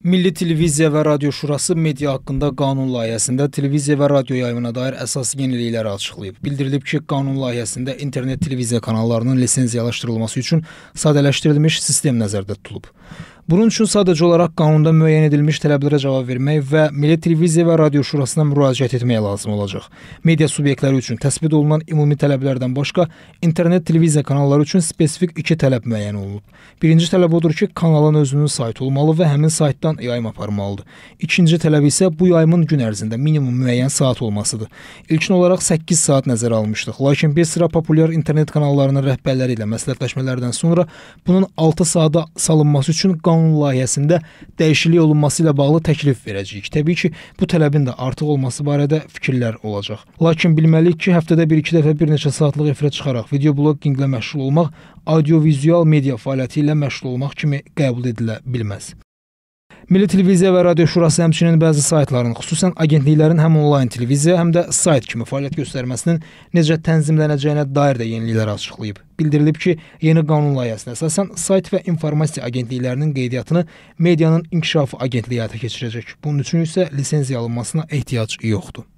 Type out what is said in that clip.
Milli Televiziya və Radio Şurası media haqqında qanun layihəsində televiziya və radio yayımına dair əsas yenilikləri açıqlayıb. Bildirilib ki, qanun layihəsində internet televiziya kanallarının lisenziyalaşdırılması üçün sadələşdirilmiş sistem nəzərdə tutulub. Bunun üçün sadəcə olaraq qanunda müəyyən edilmiş tələblərə cavab vermək və Milli Televiziya və Radio Şurasına müraciət etmək lazım olacaq. Media subyektləri üçün təsbit olunan ümumi tələblərdən başqa internet televiziya kanalları üçün spesifik 2 tələb müəyyən olunub. Birinci tələb odur ki, kanalın özünün saytı olmalı və həmin saytdan yayım aparmalıdır. İkinci tələb isə bu yayımın gün ərzində minimum müəyyən saat olmasıdır. İlkin olaraq 8 saat nəzərə almışdıq, lakin bir sıra populyar internet kanallarının rəhbərləri ilə məsləhətləşmələrdən sonra bunun 6 saata salınması üçün qanun qanun layihəsində dəyişiklik olunması ilə bağlı təklif verəcəyik. Təbii ki, bu tələbin də artıq olması barədə fikirlər olacaq. Lakin bilməliyik ki, həftədə 1-2 dəfə bir neçə saatlıq efirə çıxaraq video bloqinqlə məşğul olmaq audiovizual media fəaliyyəti ilə məşğul olmaq kimi qəbul edilə bilməz. Milli Televiziya və Radio Şurası həmçinin bəzi saytların, xüsusən agentliklərin həm onlayn televiziya, həm də sayt kimi fəaliyyət göstərməsinin necə tənzimlənəcəyinə dair də yeniliklər açıqlayıb. Bildirilib ki, yeni qanun layihəsinə əsasən sayt və informasiya agentliklərinin qeydiyyatını Medianın İnkişafı Agentliyi həyata keçirəcək. Bunun üçün isə lisenziya alınmasına ehtiyac yoxdur.